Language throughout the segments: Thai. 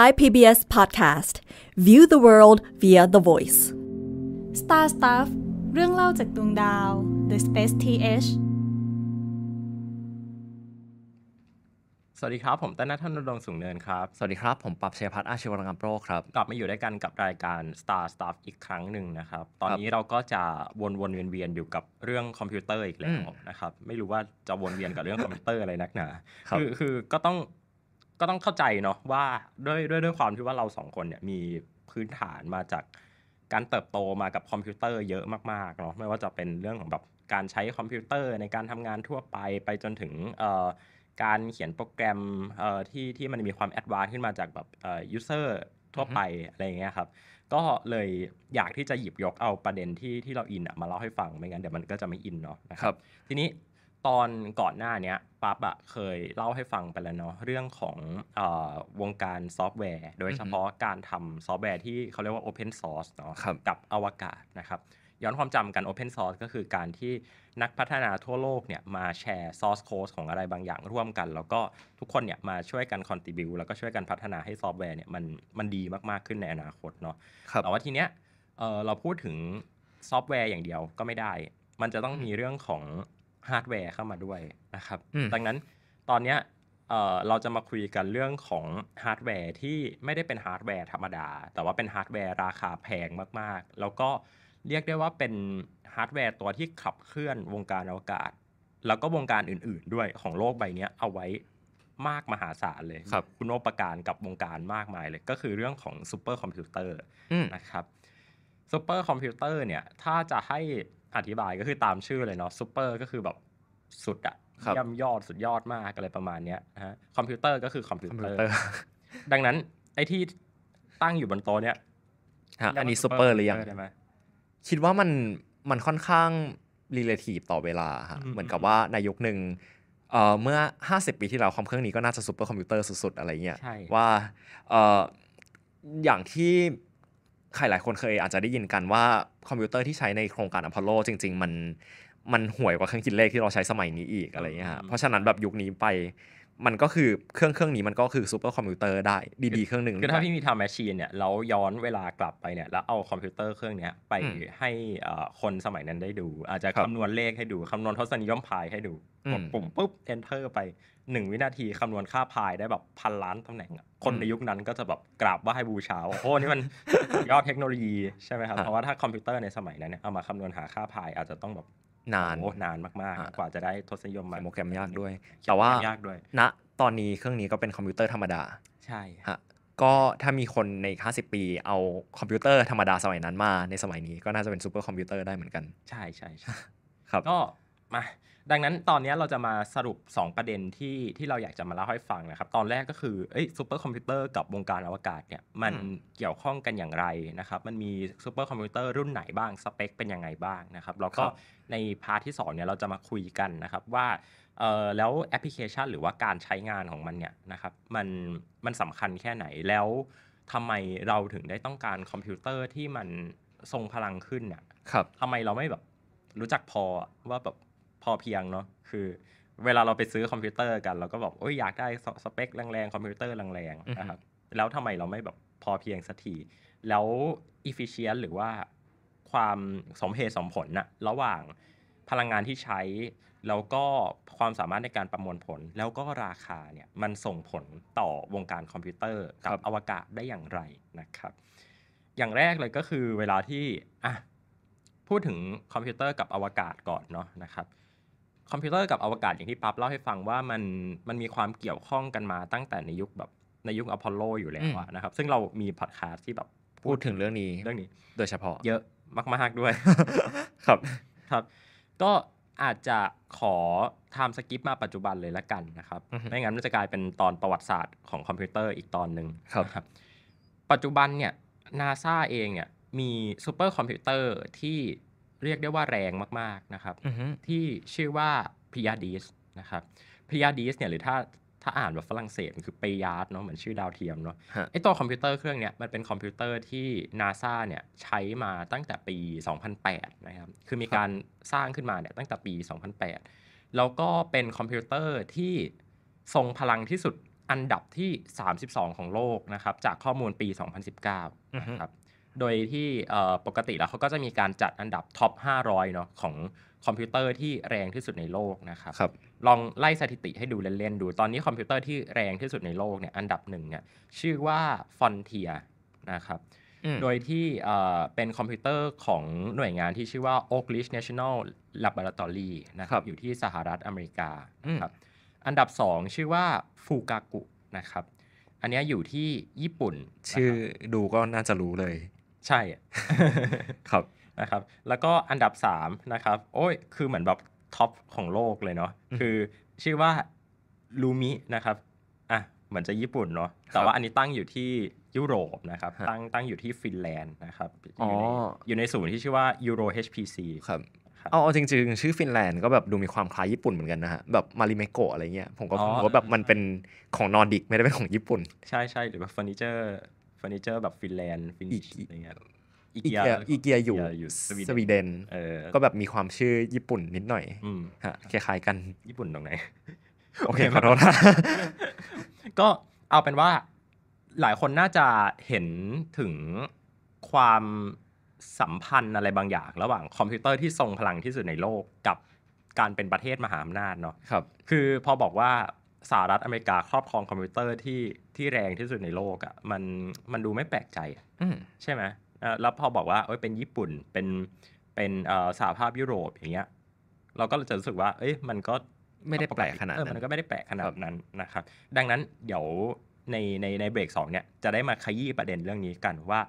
Thai PBS Podcast View the world via the voice Star Stuff เรื่องเล่าจากดวงดาว The Space TH สวัสดีครับ ผมต้นนัทนรงสุงเนิน ครับ สวัสดีครับ ผม ปรับเชยพัฒน์อาชีวรังกำโปรครับ กลับมา อยู่ด้วยกัน กับ รายการ Star Stuff อีก ครั้งหนึ่งนะครับ ตอนนี้ เราก็จะ วนวนเวียนเวียนอยู่กับ เรื่อง คอมพิวเตอร์ อีกแล้ว นะครับ ไม่รู้ว่า จะ วน เวียน กับ เรื่อง คอมพิวเตอร์ อะไรนักหนาคือ คือ ก็ต้องก็ต้องเข้าใจเนาะ ว่าด้วยด้วยด้วยความที่ว่าเราสองคนเนี่ยมีพื้นฐานมาจากการเติบโตมากับคอมพิวเตอร์ เยอะมากๆเนาะไม่ว่าจะเป็นเรื่องของแบบการใช้คอมพิวเตอร์ในการทำงานทั่วไป ไปจนถึงการเขียนโปรแกรมที่ที่มันมีความแอดวานซ์ขึ้นมาจากแบบยูเซอร์ทั่วไปอะไรเงี้ยครับก็เลยอยากที่จะหยิบยกเอาประเด็นที่ที่เราอินมาเล่าให้ฟังไม่งั้นเดี๋ยวมันก็จะไม่อินเนาะนะครับทีนี้ตอนก่อนหน้าเนี้ยปั๊บอะเคยเล่าให้ฟังไปแล้วเนาะเรื่องของอวงการซอฟต์แวร์ โดยเฉพาะการทำซอฟต์แวร์ที่เขาเรียกว่า Open Source เนาะกับอวกาศนะครับย้อนความจำกัน Open Source ก็คือการที่นักพัฒนาทั่วโลกเนี่ยมาแชร์ source code ของอะไรบางอย่างร่วมกันแล้วก็ทุกคนเนี่ยมาช่วยกันคอนติบิวแล้วก็ช่วยกันพัฒนาให้ซอฟต์แวร์เนี่ยมันมันดีมาก ๆ ขึ้นในอนาคตเนาะแต่ว่าทีเนี้ยเเราพูดถึงซอฟต์แวร์อย่างเดียวก็ไม่ได้ มันจะต้องมีเรื่องของฮาร์ดแวร์เข้ามาด้วยนะครับ ดังนั้นตอนนี้เราจะมาคุยกันเรื่องของฮาร์ดแวร์ที่ไม่ได้เป็นฮาร์ดแวร์ธรรมดา แต่ว่าเป็นฮาร์ดแวร์ราคาแพงมากๆ แล้วก็เรียกได้ว่าเป็นฮาร์ดแวร์ตัวที่ขับเคลื่อนวงการอวกาศแล้วก็วงการอื่น ๆ ด้วยของโลกใบนี้เอาไว้มากมหาศาลเลยคคุณโอปการกับวงการมากมายเลยก็คือเรื่องของซูเปอร์คอมพิวเตอร์นะครับซูเปอร์คอมพิวเตอร์เนี่ยถ้าจะให้อธิบายก็คือตามชื่อเลยเนาะซูเปอร์ก็คือแบบ สุดอะย่ำยอดสุดยอดมาก อะไรประมาณเนี้ยนะฮะคอมพิวเตอร์ก็คือคอมพิวเตอร์ดังนั้น ไอ้ที่ตั้งอยู่บนโต๊ะเนี้ยอันนี้ซูเปอร์หรือยัง คิดว่ามันมันค่อนข้าง รีเลทีฟต่อเวลาฮะเหมือนกับว่าในยุคหนึ่งเมื่อ 50 ปีที่แล้วคอมเครื่องนี้ก็น่าจะซูเปอร์คอมพิวเตอร์สุดๆ อะไรเงี้ย ว่าอย่างที่ใครหลายคนเคยอาจจะได้ยินกันว่าคอมพิวเตอร์ที่ใช้ในโครงการอพอลโลจริงๆ มันมันห่วยกว่าเครื่องคิดเลขที่เราใช้สมัยนี้อีกอะไรเงี้ยเพราะฉะนั้นแบบยุคนี้ไปมันก็คือเครื่องเครื่องนี้มันก็คือซูเปอร์คอมพิวเตอร์ได้ดีๆเครื่องหนึ่งคือถ้าพี่มีทำแมชชีนเนี่ยแล้วย้อนเวลากลับไปเนี่ยแล้วเอาคอมพิวเตอร์เครื่องนี้ไปให้คนสมัยนั้นได้ดู อาจจะคำนวณเลขให้ดูคำนวณทศนิยมพายให้ดูกดปุ่มปุ๊บ enter ไปหนึ่งวินาทีคำนวณค่าพายได้แบบพันล้านตำแหน่งคนในยุคนั้นก็จะแบบกราบว่าให้บูชาโอ้โหนี่มันยอดเทคโนโลยีใช่ไหมครับเพราะว่าถ้าคอมพิวเตอร์ในสมัยนั้นเนี่ยเอามาคำนวณหาค่าพายอาจจะต้องแบบนานนานมากๆกว่าจะได้ทศนิยมมาโมแกรมยากด้วย แต่ว่าณตอนนี้เครื่องนี้ก็เป็นคอมพิวเตอร์ธรรมดา ใช่ฮะก็ถ้ามีคนใน50 ปีเอาคอมพิวเตอร์ธรรมดาสมัยนั้นมาในสมัยนี้ก็น่าจะเป็นซูเปอร์คอมพิวเตอร์ได้เหมือนกันใช่ใช่ใช่ครับก็มาดังนั้นตอนนี้เราจะมาสรุป 2 ประเด็นที่ ที่เราอยากจะมาเล่าให้ฟังนะครับ ตอนแรกก็คือซูเปอร์คอมพิวเตอร์กับวงการอวกาศเนี่ยมันเกี่ยวข้องกันอย่างไรนะครับ มันมีซูเปอร์คอมพิวเตอร์รุ่นไหนบ้างสเปคเป็นยังไงบ้างนะครับ แล้วก็ในพาร์ทที่2เนี่ยเราจะมาคุยกันนะครับว่าเออแล้วแอปพลิเคชันหรือว่าการใช้งานของมันเนี่ยนะครับมันมันสำคัญแค่ไหนแล้วทำไมเราถึงได้ต้องการคอมพิวเตอร์ที่มันทรงพลังขึ้นเนี่ยทำไมเราไม่แบบรู้จักพอว่าแบบพอเพียงเนาะคือเวลาเราไปซื้อคอมพิวเตอร์กัน เราก็บอกโอ้ยอยากได้สเปค แรงๆคอมพิวเตอร์แรงๆนะครับ แล้วทำไมเราไม่แบบพอเพียงสักทีแล้วอิฟิเชียนหรือว่าความสมเหตุสมผลนะะระหว่างพลังงานที่ใช้แล้วก็ความสามารถในการประมวลผล แล้วก็ราคาเนี่ยมันส่งผลต่อวงการคอมพิวเตอร์ กับอวกาศได้อย่างไรนะครับ อย่างแรกเลยก็คือเวลาที่อ่ะพูดถึงคอมพิวเตอร์กับอวกาศก่อนเนาะนะครับคอมพิวเตอร์กับอวกาศอย่างที่ปั๊บเล่าให้ฟังว่ามันมันมีความเกี่ยวข้องกันมาตั้งแต่ในยุคแบบในยุคอพอลโลอยู่แล้วนะครับ ซึ่งเรามีพอดคาสต์ที่แบบ พูดถึงเรื่องนี้เรื่องนี้ โดยเฉพาะ เยอะ มากๆด้วยครับครับ ก็อาจจะขอทำสกิปมาปัจจุบันเลยละกันนะครับ ไม่งั้นมันจะกลายเป็นตอนประวัติศาสตร์ของคอมพิวเตอร์อีกตอนหนึ่งครับปัจจุบันเนี่ยนาซาเองเนี่ยมีซูเปอร์คอมพิวเตอร์ที่เรียกได้ว่าแรงมากๆนะครับที่ชื่อว่าพิยาดีสนะครับพิยาดีสเนี่ยหรือถ้าถ้าอ่านแบบฝรั่งเศสมันคือเปยาร์ดเนาะเหมือนชื่อดาวเทียมเนาะไอตัวคอมพิวเตอร์เครื่องเนี้ยมันเป็นคอมพิวเตอร์ที่นาซาเนี่ยใช้มาตั้งแต่ปี 2008 นะครับคือมีการสร้างขึ้นมาเนี่ยตั้งแต่ปี 2008 แล้วก็เป็นคอมพิวเตอร์ที่ทรงพลังที่สุดอันดับที่ 32 ของโลกนะครับ จากข้อมูลปี 2019 นะครับโดยที่ปกติแล้วเขาก็จะมีการจัดอันดับท็อป 500เนาะของคอมพิวเตอร์ที่แรงที่สุดในโลกนะครับรบลองไล่สถิติให้ดูเล่นๆ ดูตอนนี้คอมพิวเตอร์ที่แรงที่สุดในโลกเนี่ย อันดับหนึ่งเนี่ยชื่อว่า Frontier นะครับ โดยที่เป็นคอมพิวเตอร์ของหน่วยงานที่ชื่อว่า Oak Ridge National Laboratory นะครับรบอยู่ที่สหรัฐอเมริกาครับอันดับ 2 ชื่อว่าฟูกากุนะครับ อันนี้อยู่ที่ญี่ปุ่น ชื่อดูก็น่าจะรู้เลยใช่ครับนะครับ แล้วก็อันดับ3นะครับโอ้ย คือเหมือนแบบท็อปของโลกเลยเนาะคือชื่อว่าลูมินะครับอ่ะเหมือนจะญี่ปุ่นเนาะแต่ว่าอันนี้ตั้งอยู่ที่ยุโรปนะครับตั้งตั้งอยู่ที่ฟินแลนด์นะครับอยู่ในศูนย์ที่ชื่อว่ายูโร HPC ครับอ๋อจริงๆ ชื่อฟินแลนด์ก็แบบดูมีความคล้ายญี่ปุ่นเหมือนกันนะฮะแบบมาริเมโกะอะไรเงี้ย ผมก็ผมว่าแบบมันเป็นของนอร์ดิกไม่ได้เป็นของญี่ปุ่น ใช่ใช่หรือแบบเฟอร์นิเจอร์เฟอร์นิเจอร์แบบ ฟินแลนด์ฟินชอะไรเงี้ยอีเกียอีเกียอยู่ สวีเดนก็แบบมีความชื่อญี่ปุ่นนิดหน่อยฮะคล้ายๆกัน ญี่ปุ่นตรงไหน โอเค ขอโทษนะ ก็เอาเป็นว่า หลายคนน่าจะเห็นถึงความสัมพันธ์อะไรบางอย่างระหว่างคอมพิวเตอร์ที่ทรงพลังที่สุดในโลกกับการเป็นประเทศมหาอำนาจเนาะครับ คือพอบอกว่าสหรัฐอเมริกาครอบครองคอมพิวเตอร์ที่ที่แรงที่สุดในโลกอะ่ะมันมันดูไม่แปลกใจใช่ไหม แล้วพอบอกว่าเอ้ยเป็นญี่ปุ่นเป็นเป็นสหภาพยุโรปอย่างเงี้ยเราก็จะรู้สึกว่าเอ้ยมันก็ไม่ได้แปลกขนาดนั้นมันก็ไม่ได้แปลกขนาดนั้นนะครับดังนั้นเดี๋ยวในในในเบรกสองเนี่ย จะได้มาขยี้ประเด็นเรื่องนี้กันว่า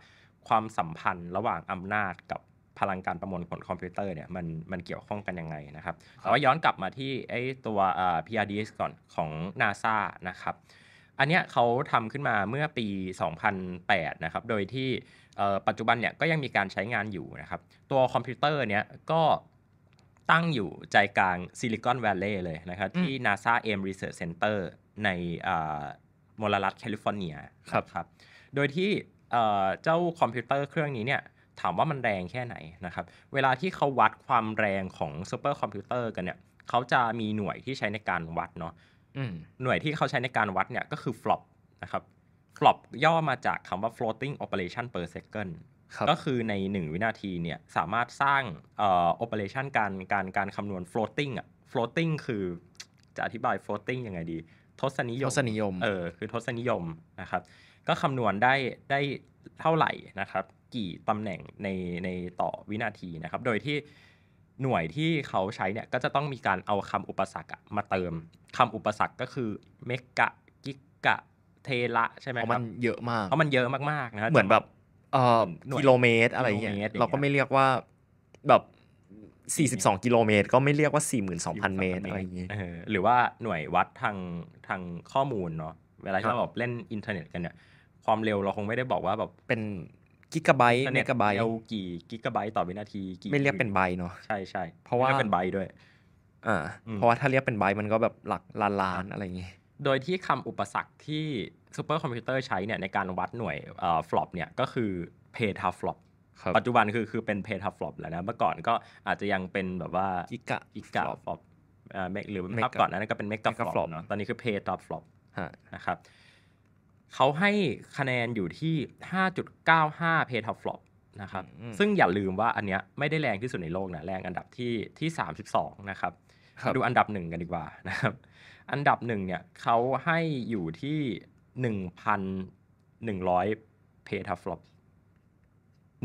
ความสัมพันธ์ระหว่างอำนาจกับพลังการประมวลผลคอมพิวเตอร์เนี่ยมันมันเกี่ยวข้องกันยังไงนะครับ แต่ว่าย้อนกลับมาที่ไอตัว PRDS ก่อนของ NASA นะครับ อันเนี้ยเขาทำขึ้นมาเมื่อปี 2008 นะครับ โดยที่ปัจจุบันเนี่ยก็ยังมีการใช้งานอยู่นะครับ ตัวคอมพิวเตอร์เนี้ยก็ตั้งอยู่ใจกลางซิลิคอนแวลเลย์เลยนะครับ ที่ NASA a m Research Center ในมลรัฐแคลิฟอร์เนียครับรบโดยที่เจ้าคอมพิวเตอร์เครื่องนี้เนี่ยถามว่ามันแรงแค่ไหนนะครับ เวลาที่เขาวัดความแรงของซูเปอร์คอมพิวเตอร์กันเนี่ย เขาจะมีหน่วยที่ใช้ในการวัดเนาะหน่วยที่เขาใช้ในการวัดเนี่ยก็คือฟลอปนะครับฟลอปย่อมาจากคำว่า floating operation per second ก็คือใน1วินาทีเนี่ย สามารถสร้างเอ่อ operation การการการคำนวณ floating อะ floating คือจะอธิบาย floating ยังไงดี ทศนิยม ทศนิยม เออ คือทศนิยมนะครับ ก็คำนวณได้ได้เท่าไหร่นะครับกี่ตำแหน่งในในต่อวินาทีนะครับ โดยที่หน่วยที่เขาใช้เนี่ยก็จะต้องมีการเอาคำอุปสรรคมาเติมคำอุปสรรคก็คือเมกะกิกะเทระใช่ไหมครับเพราะมันเยอะมากเพราะมันเยอะมากๆนะเหมือนแบบเอ่อกิโลเมตรอะไรอย่างเงี้ยเราก็ไม่เรียกว่าแบบ 42 กิโลเมตร ก็ไม่เรียกว่า 42,000 เมตรอะไรอย่างเงี้ยหรือว่าหน่วยวัดทางทางข้อมูลเนาะเวลาที่เราแบบเล่นอินเทอร์เน็ต กันเนี่ยความเร็วเราคงไม่ได้บอกว่าแบบเป็นกิกะไบต์เมกะไบต์เอากี่กิกะไบต์ต่อวินาทีกี่ไม่เรียกเป็นไบต์เนาะใช่ใช่เพราะว่าเป็นไบต์ด้วยอ่าเพราะว่าถ้าเรียกเป็นไบต์มันก็แบบหลักล้านๆอะไรอย่างงี้ โดยที่คำอุปสรรคที่ซูเปอร์คอมพิวเตอร์ใช้เนี่ยในการวัดหน่วยเอ่อฟลอปเนี่ย ก็คือเพทาฟลอปปัจจุบันคือคือเป็นเพทาฟลอปแล้วนะเมื่อก่อนก็อาจจะยังเป็นแบบว่ากิกะกิกะฟลอปหรือภาพก่อนนั้นก็เป็นเมกะฟลอปเนาะตอนนี้คือเพทาฟลอปนะครับเขาให้คะแนนอยู่ที่ 5.95 เพทัฟลอกนะครับ ซึ่งอย่าลืมว่าอันเนี้ยไม่ได้แรงที่สุดในโลกนะ แรงอันดับที่ ที่ 32 นะครับรบดูอันดับหนึ่งกันดีกว่านะครับ อันดับหนึ่งเนี่ยเขาให้อยู่ที่ 1,100 เพทัฟลอป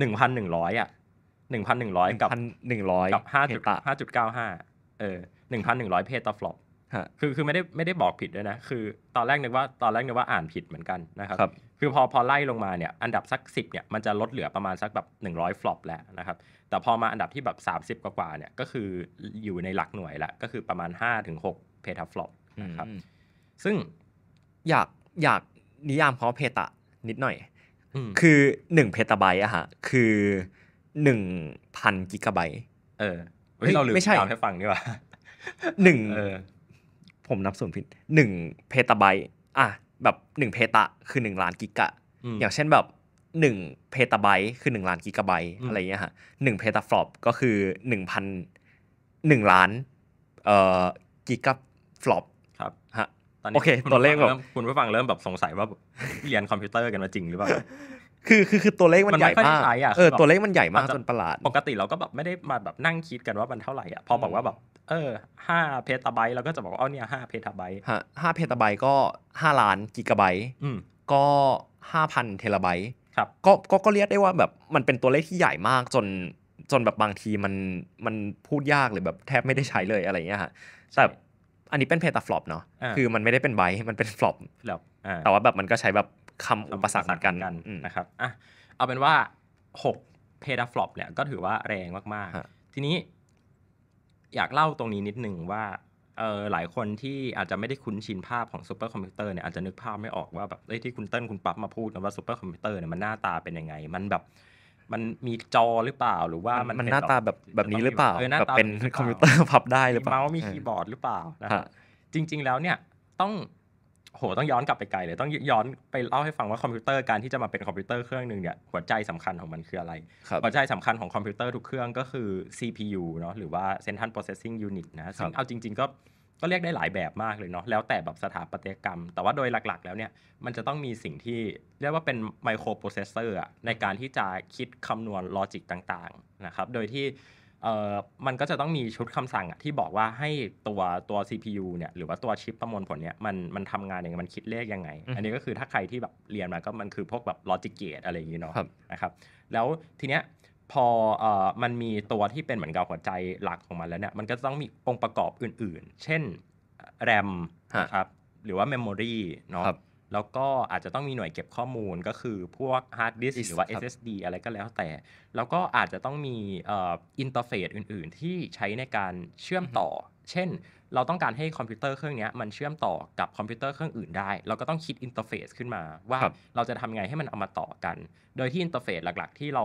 1,100 อ่ะ 1,100 กับ1,100 กับ5.95 เออ 1,100 เพทัฟลอกคือคือไม่ได้ไม่ได้บอกผิดด้วยนะ คือตอนแรกนึกว่าตอนแรกนึกว่าอ่านผิดเหมือนกันนะครับครบคือพอพอไล่ลงมาเนี่ยอันดับสัก 10เนี่ยมันจะลดเหลือประมาณสักแบบ100ฟลอปแล้วนะครับ แต่พอมาอันดับที่แบบ30 กว่าาเนี่ย ก็คืออยู่ในหลักหน่วยละ ก็คือประมาณ 5-6เพทาฟลอปนะครับ ซึ่งอยากอยากนิยามเขาเพตะนิดหน่อยคือ1เพตาไบต์อะฮะคือ 1,000กิกะไบต์เออไม่เราลืมไม่ใช่ให้ฟังดีกว่าหนึ่งผมนับส่วนผิดหนึ่งเพตาไบต์ อ่ะ แบบหนึ่งเพตาคือหนึ่งล้านกิกะ อย่างเช่นแบบหนึ่งเพตาไบต์คือหนึ่งล้านกิกะไบต์อะไรเงี้ยฮะหนึ่งเพตาฟลอปก็คือหนึ่งพันหนึ่งล้านเอ่อกิกะฟลอปครับฮะโอเคตัวเลขแบบคุณผู้ฟังเริ่มแบบสงสัยว่าเรียนคอมพิวเตอร์กันมาจริงหรือเปล่าคือคือคือตัวเลขมันใหญ่มากเออตัวเลขมันใหญ่มากจนประหลาดปกติเราก็แบบไม่ได้มาแบบนั่งคิดกันว่ามันเท่าไหร่อ่ะพอบอกว่าแบบเออห้าเพตาไบต์เราก็จะบอกว่าเอเนี่ยห้าเพตาไบต์ห้าเพตาไบต์ก็ห้าล้านกิกะไบต์ก็ห้าพันเทราไบต์ครับก็ก็ก็เรียกได้ว่าแบบมันเป็นตัวเลขที่ใหญ่มากจนจนแบบบางทีมันมันพูดยากเลยแบบแทบไม่ได้ใช้เลยอะไรเงี้ยฮะแต่อันนี้เป็นเพตาฟลอปเนาะคือมันไม่ได้เป็นไบต์มันเป็นฟลอปแต่ว่าแบบมันก็ใช้แบบคำอุปสรรคเหมือนกันนะครับอ่ะเอาเป็นว่า6เพดาฟลอปเนี่ยก็ถือว่าแรงมากๆทีนี้อยากเล่าตรงนี้นิดหนึ่งว่าเออหลายคนที่อาจจะไม่ได้คุ้นชินภาพของซูเปอร์คอมพิวเตอร์เนี่ยอาจจะนึกภาพไม่ออกว่าแบบอที่คุณเติ้ลคุณปั๊บมาพูดกันว่าซูเปอร์คอมพิวเตอร์เนี่ยมันหน้าตาเป็นยังไง มันแบบมันมีจอหรือเปล่า หรือว่ามันมันหน้าตาแบบแบบนี้หรือเปล่าแบบเป็นคอมพิวเตอร์พับได้หรือเปล่ามีเมาส์มีคีย์บอร์ดหรือเปล่านะจริง ๆแล้วเนี่ยต้องโห ต้องย้อนกลับไปไกลเลย ต้องย้อนไปเล่าให้ฟังว่าคอมพิวเตอร์การที่จะมาเป็นคอมพิวเตอร์เครื่องหนึ่งเนี่ยหัวใจสำคัญของมันคืออะไร หัวใจสำคัญของคอมพิวเตอร์ทุกเครื่องก็คือ CPU เนาะหรือว่า Central Processing Unit นะซึ่งเอาจริงๆก็ก็เรียกได้หลายแบบมากเลยเนาะแล้วแต่แบบสถาปัตยกรรม แต่ว่าโดยหลักๆแล้วเนี่ย มันจะต้องมีสิ่งที่เรียกว่าเป็นไมโครโปรเซสเซอร์ในการที่จะคิดคำนวณลอจิกต่างๆนะครับโดยที่เอ่อมันก็จะต้องมีชุดคำสั่งอะที่บอกว่าให้ตัวตัว CPU เนี่ยหรือว่าตัวชิปประมวลผลเนี่ยมันมันทำงานยังไงมันคิดเลขยังไง อันนี้ก็คือถ้าใครที่แบบเรียนมาก็มันคือพวกแบบลอจิกเกตอะไรอย่างงี้เนาะนะครับแล้วทีเนี้ยพอเอ่อมันมีตัวที่เป็นเหมือนกับหัวใจหลักของมันแล้วเนี่ยมันก็ต้องมีองค์ประกอบอื่นๆ เช่นแรมนะครับหรือว่าเมมโมรีเนาะแล้วก็อาจจะต้องมีหน่วยเก็บข้อมูลก็คือพวกฮาร์ดดิสก์หรือว่า SSD อะไรก็แล้วแต่ แล้วก็อาจจะต้องมีอินเทอร์เฟซอื่น ๆ ที่ใช้ในการเชื่อมต่อ เช่นเราต้องการให้คอมพิวเตอร์เครื่องนี้มันเชื่อมต่อกับคอมพิวเตอร์เครื่องอื่นได้เราก็ต้องคิดอินเทอร์เฟซขึ้นมา ว่าเราจะทำไงให้มันเอามาต่อกันโดยที่อินเทอร์เฟซหลัก ๆ ที่เรา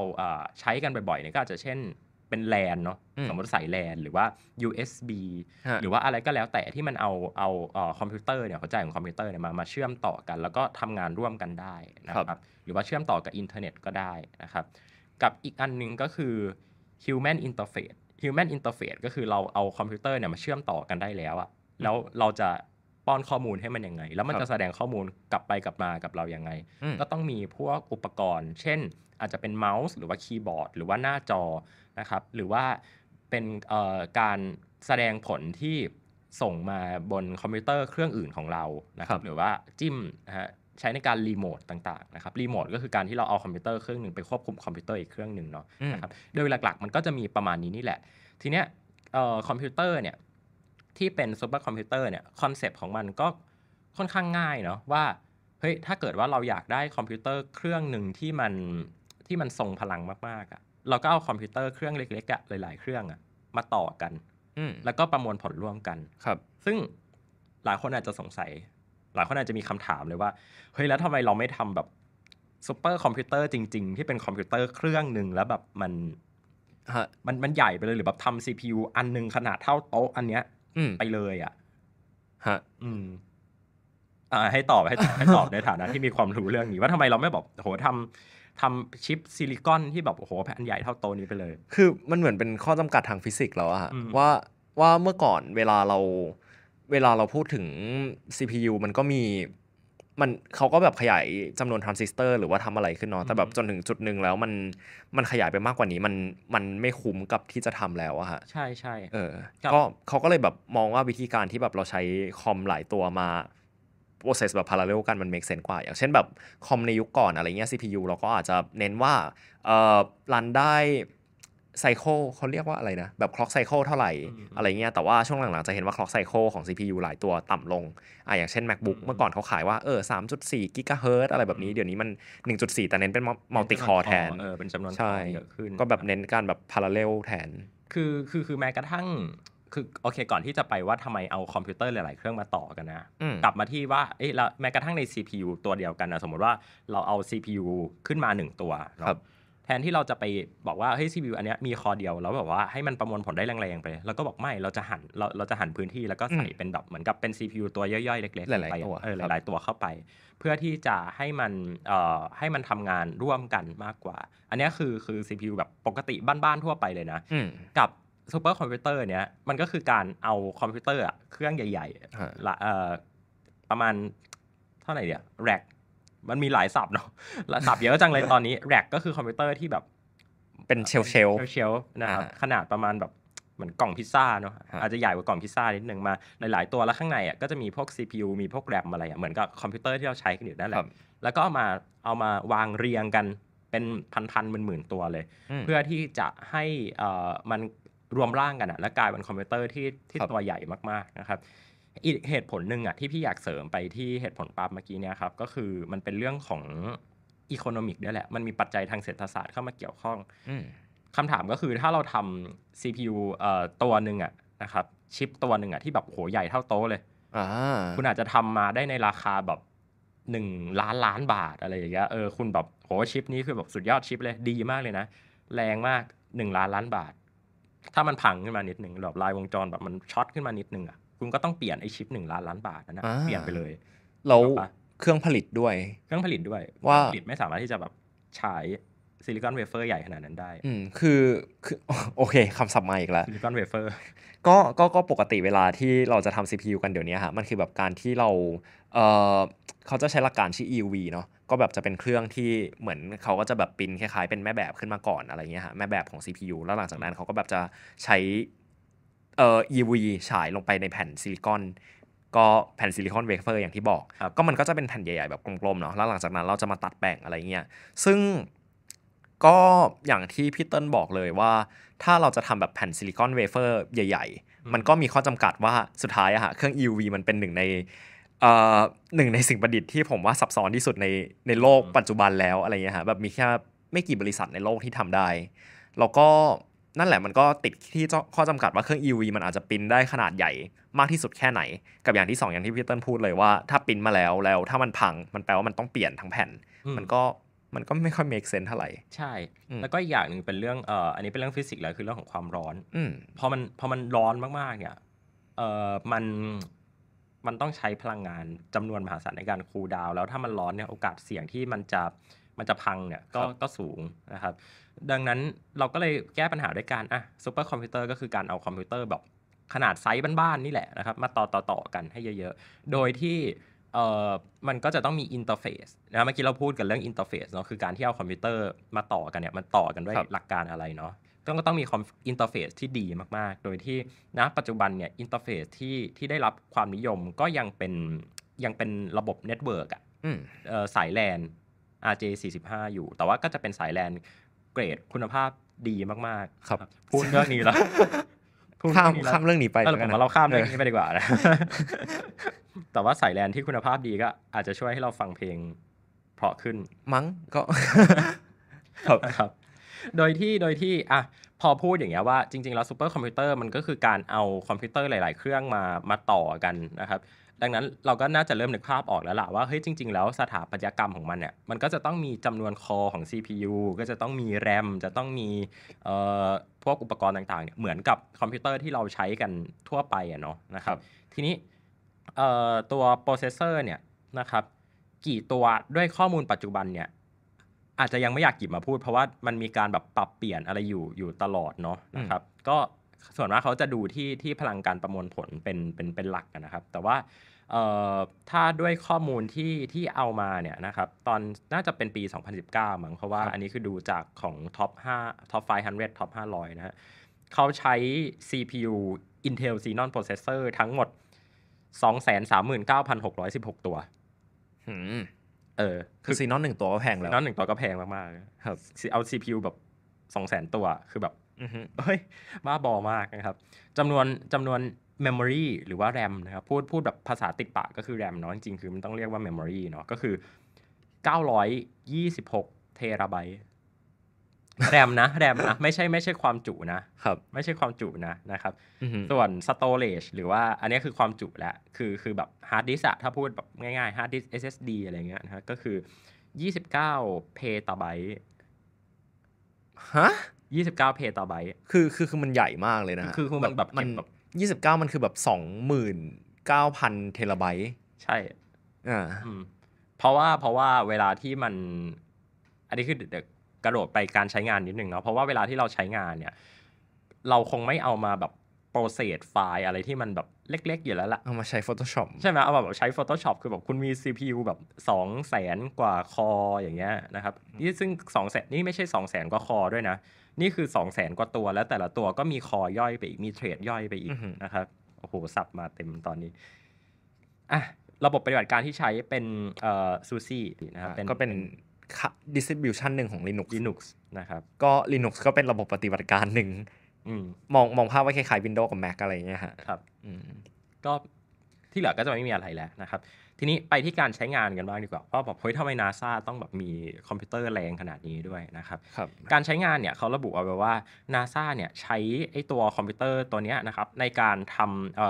ใช้กันบ่อยๆเนี่ยก็อาจจะเช่นเป็นแลนเนาะสมมติใส่แลนหรือว่า USB หรือว่าอะไรก็แล้วแต่ที่มัน เอา เอาคอมพิวเตอร์เนี่ยเขาใจของคอมพิวเตอร์เนี่ยมามาเชื่อมต่อกัน แล้วก็ทำงานร่วมกันได้นะครับ หรือว่าเชื่อมต่อกับอินเทอร์เน็ตก็ได้นะครับกับอีกอันนึงก็คือ human interface human interface ก็คือเราเอาคอมพิวเตอร์เนี่ยมาเชื่อมต่อกันได้แล้วอะแล้วเราจะป้อนข้อมูลให้มันยังไง แล้วมันจะแสดงข้อมูลกลับไปกลับมากับเรายังไง ก็ต้องมีพวกอุปกรณ์ เช่นอาจจะเป็นเมาส์ หรือว่าคีย์บอร์ด หรือว่าหน้าจอนะครับ หรือว่าเป็นการแสดงผลที่ส่งมาบนคอมพิวเตอร์เครื่องอื่นของเรานะครับ หรือว่าจิ้มนะฮะใช้ในการรีโมทต่างๆนะครับรีโมทก็คือการที่เราเอาคอมพิวเตอร์เครื่องหนึ่งไปควบคุมคอมพิวเตอร์อีกเครื่องหนึ่งเนาะนะครับโดยหลักๆ มันก็จะมีประมาณนี้นี่แหละ ทีเนี้ยคอมพิวเตอร์เนี่ยที่เป็นซูเปอร์คอมพิวเตอร์เนี่ยคอนเซปต์ของมันก็ค่อนข้างง่ายเนาะว่าเฮ้ยถ้าเกิดว่าเราอยากได้คอมพิวเตอร์เครื่องหนึ่งที่มันที่มันทรงพลังมากๆอ่ะเราก็เอาคอมพิวเตอร์เครื่องเล็กๆอ่ะ หลาย ๆ เครื่องอ่ะ มาต่อกันแล้วก็ประมวลผลร่วมกันครับ ซึ่งหลายคนอาจจะสงสัย หลายคนอาจจะมีคำถามเลยว่าเฮ้ยแล้วทำไมเราไม่ทำแบบซูเปอร์คอมพิวเตอร์จริงๆ ที่เป็นคอมพิวเตอร์เครื่องหนึ่งแล้วแบบมันมันมันใหญ่ไปเลยหรือแบบทำซีพียูอันหนึ่งขนาดเท่าโต๊ะอันเนี้ยไปเลยอ่ะฮะอืม อ่า ให้ตอบให้ให้ตอบในฐานะที่มีความรู้เรื่องนี้ว่าทำไมเราไม่บอกโหทำทำชิปซิลิคอนที่แบบโอ้โหแผ่นใหญ่เท่าโตนี้ไปเลย คือมันเหมือนเป็นข้อจำกัดทางฟิสิกส์แล้วอะว่าว่าเมื่อก่อนเวลาเราเวลาเราพูดถึง CPU มันก็มีมันเขาก็แบบขยายจำนวนทรานซิสเตอร์หรือว่าทำอะไรขึ้นเนาะแต่แบบจนถึงจุดหนึ่งแล้วมันมันขยายไปมากกว่านี้มันมันไม่คุ้มกับที่จะทำแล้วอะฮะใช่ใช่เออก็เขาก็เลยแบบมองว่าวิธีการที่แบบเราใช้คอมหลายตัวมาโปรเซสแบบพาราเรลกัน มันเมกเซนกว่าอย่างเช่นแบบ คอมในยุคก่อนอะไรเงี้ย CPU เราก็อาจจะเน้นว่าเอ่อรันได้ไซเคิลเขาเรียกว่าอะไรนะ แบบคล็อกไซเคิลเท่าไหร่ อะไรเงี้ย แต่ว่าช่วงหลังๆ จะเห็นว่าคล็อกไซเคิลของ CPU หลายตัวต่ำลงอ่ะอย่างเช่น macbook เมื่อก่อนเขาขายว่าเออสามจุดสี่กิกะเฮิร์ตอะไรแบบนี้ เดี๋ยวนี้มัน 1.4 แต่เน้นเป็นมัลติคอร์แทนเออเป็นจำนวนใช่ก็แบบเน้นการแบบพาราเรลแทนคือคือคือแม้กระทั่งคือโอเคก่อนที่จะไปว่าทำไมเอาคอมพิวเตอร์หลาย ๆ เครื่องมาต่อกันนะ กลับมาที่ว่าเอ้วแม้กระทั่งใน CPU ตัวเดียวกันนะสมมติว่าเราเอา CPU ขึ้นมา 1 ตัวครับแทนที่เราจะไปบอกว่าเฮ้ย CPU อันนี้มีคอเดียวแล้วแบบว่าให้มันประมวลผลได้แรง ๆ ไป แล้วก็บอกไม่เราจะหันเราเราจะหันพื้นที่แล้วก็ใส่เป็นแบบเหมือนกับเป็น CPU ตัวย่อย ๆ เล็กๆหลายๆตัวหลาย ๆ ตัวเข้าไป เพื่อที่จะให้มันเอ่อให้มันทำงานร่วมกันมากกว่า อันนี้คือคือ CPU แบบปกติบ้าน ๆ ทั่วไปเลยนะกับซูเปอร์คอมพิวเตอร์เนี้ยมันก็คือการเอาคอมพิวเตอร์อะเครื่องใหญ่ๆละเอ่อประมาณ เท่าไหร่เดียแร็กมันมีหลายสับเนาะลัสับเยอะจังเลยตอนนี้ แร็กก็คือคอมพิวเตอร์ที่แบบเป็นเชลเชลเชลนะครับ ขนาดประมาณแบบ เหมือนกล่องพิซซ่าเนาะอาจจะใหญ่กว่ากล่องพิซซ่านิดหนึ่งมาหลายๆตัวแล้วข้างในอ่ะก็จะมีพวก CPU มีพวกแรมอะไรอ่ะเหมือนกับคอมพิวเตอร์ที่เราใช้กันอยู่นั่นแหละแล้วก็เอามาเอามาวางเรียงกันเป็นพันๆหมื่นๆตัวเลย เพื่อที่จะให้มันรวมร่างกันอะและกลายเป็นคอมพิวเตอร์ที่ที่ตัวใหญ่มากๆนะครับอีกเหตุผลหนึ่งอะที่พี่อยากเสริมไปที่เหตุผลปั๊บเมื่อกี้เนี่ยครับก็คือมันเป็นเรื่องของอีโคโนมิกด้วยแหละ มันมีปัจจัยทางเศรษฐศาสตร์เข้ามาเกี่ยวข้องคำถามก็คือถ้าเราทำ CPU ตัวหนึ่งอะนะครับชิปตัวหนึ่งอะที่แบบโหใหญ่เท่าโต๊ะเลยคุณอาจจะทำมาได้ในราคาแบบหนึ่งล้านล้านบาท อะไรอย่างเงี้ยเออคุณแบบโหชิปนี้คือแบบสุดยอดชิปเลยดีมากเลยนะแรงมากหนึ่งล้านล้านบาทถ้ามันพังขึ้นมานิดหนึ่ง หลอบลายวงจรแบบมันช็อตขึ้นมานิดหนึ่งอ่ะ คุณก็ต้องเปลี่ยนไอชิปหนึ่งล้านล้านบาทนะเปลี่ยนไปเลยแล้วเครื่องผลิตด้วย เครื่องผลิตด้วยว่าผลิตไม่สามารถที่จะแบบใช้ซิลิคอนเวเฟอร์ใหญ่ขนาดนั้นได้ อืมคือคือ โอเคคำศัพท์มาอีกแล้วซิลิคอนเวเฟอร์ก็ก็ก็ปกติเวลาที่เราจะทำียูกันเดี๋ยวนี้ฮะมันคือแบบการที่เราเออเขาจะใช้หลักการชื่อ EUV เนาะก็แบบจะเป็นเครื่องที่เหมือนเขาก็จะแบบปินคล้ายๆเป็นแม่แบบขึ้นมาก่อนอะไรเงี้ยฮะแม่แบบของ CPU แล้วหลังจากนั้นเขาก็แบบจะใช้เอ่อ EV ฉายลงไปในแผ่นซิลิคอน ก็แผ่นซิลิคอนเวเฟอร์อย่างที่บอก ก็มันก็จะเป็นแผ่นใหญ่ๆ แบบกลมๆเนาะแล้วหลังจากนั้นเราจะมาตัดแบ่งอะไรเงี้ยซึ่งก็อย่างที่พี่เติ้ลบอกเลยว่าถ้าเราจะทำแบบแผ่นซิลิคอนเวเฟอร์ใหญ่ ๆ มันก็มีข้อจำกัดว่าสุดท้ายอะฮะเครื่อง EUV มันเป็นหนึ่งในหนึ่งในสิ่งประดิษฐ์ที่ผมว่าซับซ้อนที่สุดในในโลกปัจจุบันแล้วอะไรเงี้ยฮะแบบมีแค่ไม่กี่บริษัทในโลกที่ทำได้ แล้วก็นั่นแหละมันก็ติดที่ข้อจำกัดว่าเครื่อง EV มันอาจจะปิ้นได้ขนาดใหญ่ มากที่สุดแค่ไหน กับอย่างที่2อย่างที่พี่เติ้ลพูดเลยว่าถ้าปิ้นมาแล้วแล้วถ้ามันพังมันแปลว่ามันต้องเปลี่ยนทั้งแผ่นมันก็มันก็ไม่ค่อย make sense เท่าไหร่ใช่ แล้วก็อีกอย่างหนึ่งเป็นเรื่องเอ่ออันนี้เป็นเรื่องฟิสิกส์แล้วคือเรื่องของความร้อนอพอมันพอมันร้อนมากๆเนี่ยเอ่อมันมันต้องใช้พลังงานจำนวนมหาศาลในการคูลดาวแล้วถ้ามันร้อนเนี่ยโอกาสเสี่ยงที่มันจะมันจะพังเนี่ยก็ก็สูงนะครับ ดังนั้นเราก็เลยแก้ปัญหาด้วยการอ่ะซูเปอร์คอมพิวเตอร์ก็คือการเอาคอมพิวเตอร์แบบขนาดไซส์บ้านๆนี่แหละนะครับ มาต่อต่อตอกันให้เยอะๆ โดยที่เอ่อมันก็จะต้องมีอินเทอร์เฟซนะเมื่อกี้เราพูดกันเรื่องอินเทอร์เฟซเนาะคือการที่เอาคอมพิวเตอร์มาต่อกันเนี่ยมันต่อกันด้วยหลักการอะไรเนาะต้องก็ต้องมีคอมอินเทอร์เฟซที่ดีมาก ๆ โดยที่ณ ปัจจุบันเนี่ยอินเทอร์เฟซที่ที่ได้รับความนิยมก็ยังเป็นยังเป็นระบบเน็ตเวิร์กอ่ะสายแลน RJ45 อยู่ แต่ว่าก็จะเป็นสายแลนเกรดคุณภาพดีมากๆ ครับ พูดเรื่องนี้แล้วข้ามข้ามเรื่องนี้ไปแล้วผมว่าเราข้ามเรื่องนี้ไปดีกว่านะ แต่ว่าสายแลนที่คุณภาพดีก็อาจจะช่วยให้เราฟังเพลงเพราะขึ้น มั้งก็ ครับโดยที่โดยที่อ่ะพอพูดอย่างเงี้ยว่าจริง ๆ แล้วซูเปอร์คอมพิวเตอร์มันก็คือการเอาคอมพิวเตอร์หลายๆ เครื่องมามาต่อกันนะครับ ดังนั้นเราก็น่าจะเริ่มนึกภาพออกแล้วล่ะว่าเฮ้ยจริง ๆ แล้วสถาปัตยกรรมของมันเนี่ยมันก็จะต้องมีจำนวนคอของ CPU ก็จะต้องมีแรมจะต้องมีเอ่อพวกอุปกรณ์ต่าง ๆเนี่ยเหมือนกับคอมพิวเตอร์ที่เราใช้กันทั่วไปอ่ะเนาะนะครับทีนี้เอ่อตัวโปรเซสเซอร์เนี่ยนะครับกี่ตัวด้วยข้อมูลปัจจุบันเนี่ยอาจจะยังไม่อยากหยิบมาพูดเพราะว่ามันมีการแบบปรับเปลี่ยนอะไรอยู่อยู่ตลอดเนาะนะครับ ก็ส่วนมากเขาจะดูที่ที่พลังการประมวลผลเป็นเป็นเป็นหลักนะครับ แต่ว่าถ้าด้วยข้อมูลที่ที่เอามาเนี่ยนะครับ ตอนน่าจะเป็นปี 2019มั้งเพราะว่า อันนี้คือดูจากของท็อป 5 ท็อป 500 ท็อป 500 นะฮะเขาใช้ CPU Intel Xenon Processor ทั้งหมด 239,616 ตัวเออ คือซีนอนหนึ่งตัวก็แพงแล้วซีนอนหนึ่งตัวก็แพงมากๆครับเอาี p u แบบสองแสนตัว คือแบบเฮ้ยบ้าบอมากนะครับ จำนวนจำนวนเมมโมรีหรือว่าแรมนะครับ พูดพูดแบบภาษาติดปากก็คือแรมเนาะ จริงๆคือมันต้องเรียกว่าเมมโมรีเนาะ ก็คือ926เทราไบต์แรมนะแรมนะ ไม่ใช่ ไม่ใช่ความจุนะ ครับ ไม่ใช่ความจุนะนะครับส่วนสโตรจหรือว่า อันนี้คือความจุแล้วคือคือแบบฮาร์ดดิสอะถ้าพูดแบบง่ายๆฮาร์ดดิส SSD อะไรเงี้ยนะก็คือ29เพตาไบต์ฮะยี่สิบเก้าเพตาไบต์คือคือ คือมันใหญ่มากเลยนะคือคือมันแบบมันแบบยี่สิบเก้ามันคือแบบสองหมื่นเก้าพันเทราไบต์ใช่อ่าเพราะว่าเพราะว่าเวลาที่มัน อันนี้คือกระโดดไปการใช้งานนิดหนึ่งเนาะเพราะว่าเวลาที่เราใช้งานเนี่ย เราคงไม่เอามาแบบ โปรเซสไฟล์อะไรที่มันแบบ เล็ก ๆ อยู่แล้วละเอามาใช้ Photoshop ใช่ไหมเอาแบบใช้ Photoshop คือแบบคุณมี CPU แบบ 2 0 0แสนกว่าคออย่างเงี้ยนะครับนี่ซึ่ง2 0 0แสนนี่ไม่ใช่ 2 0 0แสนกว่าคอ ด้วยนะ นี่คือ 2 0 0แสนกว่าตัวแล้วแต่ละตัวก็มีคอย่อยไปอีกมีเทรดย่อยไปอีกนะครับโอ้โหสับมาเต็มตอนนี้อ่ะระบบปฏิบัติการที่ใช้เป็นเอ่อซูซี่นะครับก็เป็นดิสติบิวชันหนึ่งของ Linux Linux นะครับก็ Linux ก็เป็นระบบปฏิบัติการหนึ่งมองมองภาพว่าคล้ายๆ Windows กับ Mac อะไรอย่างเงี้ยฮะครับก็ที่เหลือก็จะไม่มีอะไรแล้วนะครับ ทีนี้ไปที่การใช้งานกันบ้างดีกว่าพราแบบเฮ้ยทำไมนาซาต้องแบบมีคอมพิวเตอร์แรงขนาดนี้ด้วยนะครับรบการใช้งานเนี่ยเขาระบุเอาไว้ว่านาซาเนี่ยใช้ไอ้ตัวคอมพิวเตอร์ตัวเนี้ยนะครับในการท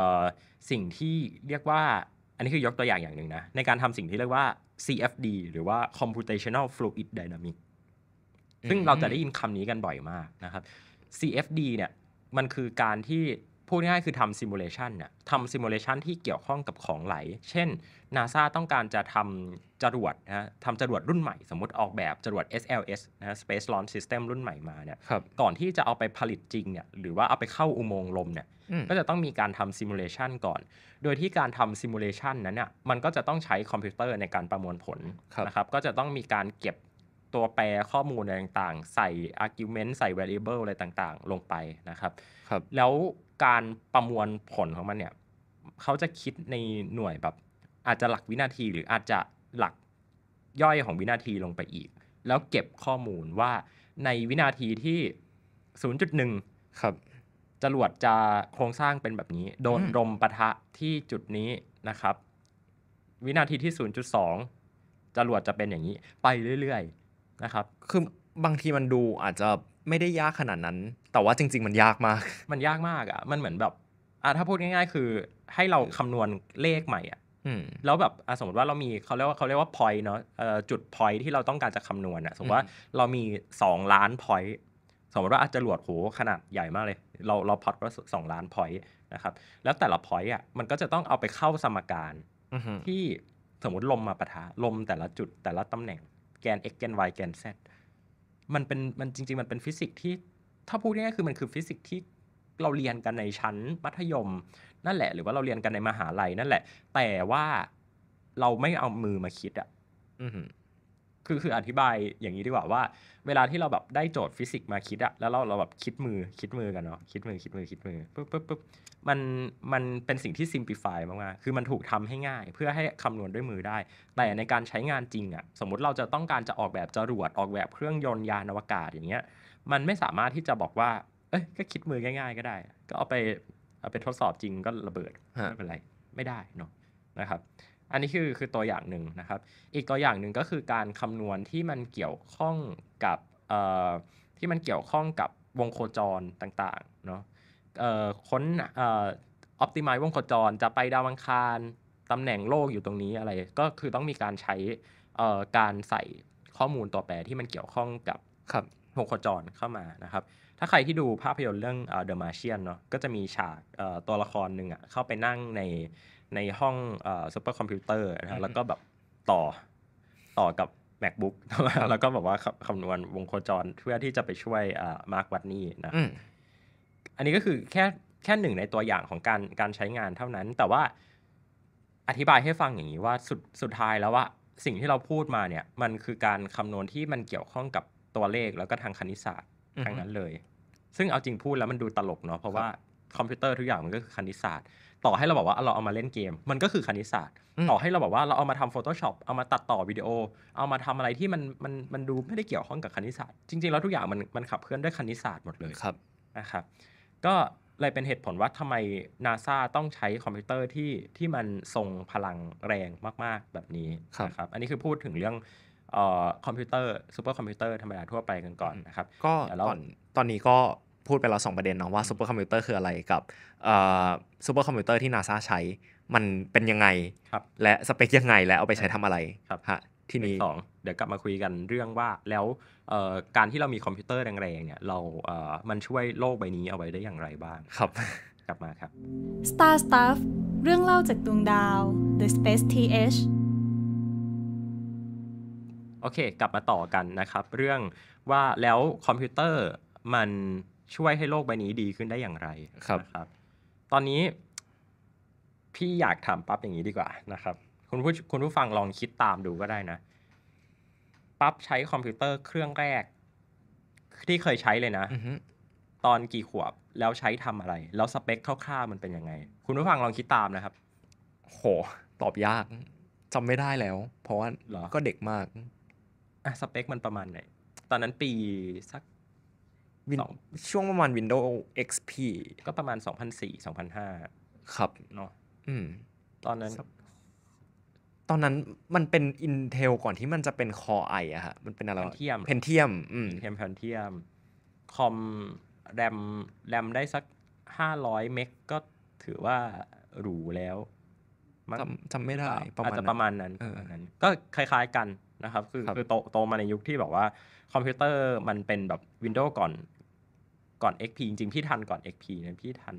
ำสิ่งที่เรียกว่าอันนี้คือยกตัวอย่างอย่างหนึ่งนะ ในการทำสิ่งที่เรียกว่า CFD หรือว่า computational fluid dynamics ซึ่งเราจะได้ยินคำนี้กันบ่อยมากนะครับ CFD เนี่ยมันคือการที่พูดง่ายคือทำซิมูเลชันน่ะทำซิมูเลชันที่เกี่ยวข้องกับของไหล เช่น NASA ต้องการจะทำจรวดนะทำจรวดรุ่นใหม่สมมติออกแบบจรวด SLS นะ Space Launch System รุ่นใหม่มาเนี่ย ก่อนที่จะเอาไปผลิตจริงเนี่ย หรือว่าเอาไปเข้าอุโมงค์ลมเนี่ย ก็จะต้องมีการทำซิมูเลชันก่อน โดยที่การทำซิมูเลชันนั้นน่ยมันก็จะต้องใช้คอมพิวเตอร์ในการประมวลผลนะครับ ก็จะต้องมีการเก็บตัวแปรข้อมูลอะไรต่างๆ ใส่ argument ใส่ variable อะไรต่างๆ ลงไปนะครับรบแล้วการประมวลผลของมันเนี่ยเขาจะคิดในหน่วยแบบอาจจะหลักวินาทีหรืออาจจะหลักย่อยของวินาทีลงไปอีก แล้วเก็บข้อมูลว่าในวินาทีที่0.1ครับจรวดจะโครงสร้างเป็นแบบนี้ โดนลมปะทะที่จุดนี้นะครับ วินาทีที่ 0.2จรวดจะเป็นอย่างนี้ไปเรื่อยๆนะครับ คือบางทีมันดูอาจจะไม่ได้ยากขนาดนั้นแต่ว่าจริงๆมันยากมาก มันยากมาก อ่ะ มันเหมือนแบบอ่ะถ้าพูดง่ายๆ คือ ให้เราคำนวณเลขใหม่อ่ะแล้วแบบสมมติว่าเรามีเขาเรียกว่าเขาเรียกว่าพอยเนาะจุดพอยที่เราต้องการจะคำนวณอ่ะสมมติว่าเรามี2ล้านพอยสมมติว่าอาจจะหลวดโห ขนาดใหญ่มากเลย เราเราพอดว่าสองล้านพอยนะครับ แล้วแต่ละพอยอ่ะมันก็จะต้องเอาไปเข้าสมการที่สมมติลมมาปะทะลมแต่ละจุดแต่ละตำแหน่งแกน x แกน y แกน z มันเป็นมันจริง ๆ มันเป็นฟิสิกส์ที่ถ้าพูดง่ายๆคือมันคือฟิสิกส์ที่เราเรียนกันในชั้น มัธยม นั่นแหละ หรือว่าเราเรียนกันในมหาลัยนั่นแหละ แต่ว่าเราไม่เอามือมาคิดอ่ะคือคืออธิบายอย่างนี้ดีกว่าว่า เวลาที่เราแบบได้โจทย์ฟิสิกส์มาคิดอะแล้วเราเราแบบคิดมือคิดมือกันเนาะคิดมือคิดมือคิดมือปุ๊บปุ๊บปุ๊บมันมันเป็นสิ่งที่ซิมพลิฟายมากๆคือมันถูกทำให้ง่าย เพื่อให้คำนวณด้วยมือได้ แต่ในการใช้งานจริงอะสมมติเราจะต้องการจะออกแบบจรวดออกแบบเครื่องยนต์ยานอวกาศอย่างเงี้ยมันไม่สามารถที่จะบอกว่า เอ้ย ก็คิดมือง่าย ๆก็ได้ ก็เอาไปเอาไปทดสอบจริงก็ระเบิดไม่เป็นไร ไม่ได้เนาะนะครับ อันนี้คือคือตัวอย่างหนึ่งนะครับ อีกตัวอย่างหนึ่งก็คือการคำนวณที่มันเกี่ยวข้องกับที่มันเกี่ยวข้องกับวงโคจรต่างๆเนาะค้นออพติมยวงโคจรจะไปดาวังคารตำแหน่งโลกอยู่ตรงนี้อะไร ก็คือต้องมีการใช้การใส่ข้อมูลตัวแปรที่มันเกี่ยวข้องกับวงโคจรเข้ามานะครับ ถ้าใครที่ดูภาพยนตร์เรื่องเดอะมาเชียนเนาะก็จะมีฉากตัวละครหนึ่งอะเข้าไปนั่งในในห้องซูเปอร์คอมพิวเตอร์นะแล้วก็แบบต่อต่อกับ macbook แล้วก็แบบว่าคำนวณวงโคจรเพื่อที่จะไปช่วยมาร์ควัตนี่นะอันนี้ก็คือแค่แค่หนึ่งในตัวอย่างของการการใช้งานเท่านั้น แต่ว่าอธิบายให้ฟังอย่างนี้ ว่าสุดสุดท้ายแล้วว่าสิ่งที่เราพูดมาเนี่ย มันคือการคำนวณที่มันเกี่ยวข้องกับตัวเลขแล้วก็ทางคณิตศาสตร์ทั้งนั้นเลย ซึ่งเอาจริงพูดแล้วมันดูตลกเนาะเพราะว่าคอมพิวเตอร์ทุกอย่างมันก็คือคณิตศาสตร์ ต่อให้เราบอกว่าเราเอามาเล่นเกม มันก็คือคณิตศาสตร์ต่อให้เราบอกว่าเราเอามาทำ Photoshop เอามาตัดต่อวิดีโอ เอามาทำอะไรที่มันมันมันดูไม่ได้เกี่ยวข้องกับคณิตศาสตร์จริงๆแล้วทุกอย่างมันมันขับเคลื่อนด้วยคณิตศาสตร์หมดเลยครับนะครับก็เลยเป็นเหตุผลว่าทำไมนาซาต้องใช้คอมพิวเตอร์ที่ที่มันทรงพลังแรงมาก ๆ แบบนี้นะครับอันนี้คือพูดถึงเรื่องคอมพิวเตอร์ซูเปอร์คอมพิวเตอร์ธรรมดาทั่วไปกันก่อนนะครับก็ตอนนี้ก็พูดไปแล้วสองประเด็นเนาะว่าซูเปอร์คอมพิวเตอร์คืออะไรกับซูเปอร์คอมพิวเตอร์ที่นาซาใช้มันเป็นยังไงและสเปคยังไงและเอาไปใช้ทำอะไรครับฮะทีนี้สองเดี๋ยวกลับมาคุยกันเรื่องว่าแล้วการที่เรามีคอมพิวเตอร์แรงๆเนี่ยเราเมันช่วยโลกใบนี้เอาไว้ได้อย่างไรบ้างครับกลับมาครับ Star Stuff เรื่องเล่าจากดวงดาว The Space TH โอเค กลับมาต่อกันนะครับ เรื่องว่าแล้วคอมพิวเตอร์มันช่วยให้โลกใบนี้ดีขึ้นได้อย่างไร ครับรบตอนนี้ พี่อยากถามปั๊บอย่างนี้ดีกว่านะครับ คุณผู้คุณผู้ฟังลองคิดตามดูก็ได้นะปั๊บใช้คอมพิวเตอร์เครื่องแรก ที่เคยใช้เลยนะ ตอนกี่ขวบแล้วใช้ทำอะไรแล้วสเปคคร่าวๆมันเป็นยังไง คุณผู้ฟังลองคิดตามนะครับ โหตอบยากจำไม่ได้แล้ว เพราะว่าก็เด็กมากอ่ะสเปคมันประมาณไหน ตอนนั้นปีสักช่วงประมาณ Windows XP ก็ประมาณ 2004 2005 ครับเนาะอืมตอนนั้นตอนนั้นมันเป็น Intel ก่อนที่มันจะเป็น Core i อะฮะมันเป็นอะไรเพนเทียมเพนเทียมอืมเพนเทียมคอมแรมแรมได้สัก 500เมกก็ถือว่าหรูแล้วจำไม่ได้อาจจะประมาณนั้นก็คล้ายๆกันนะครับ คือคือโตโตมาในยุคที่แบบว่า คอมพิวเตอร์มันเป็นแบบ Windows ก่อน ก่อน XP จริงๆพี่ทันก่อน XP นะพี่ทัน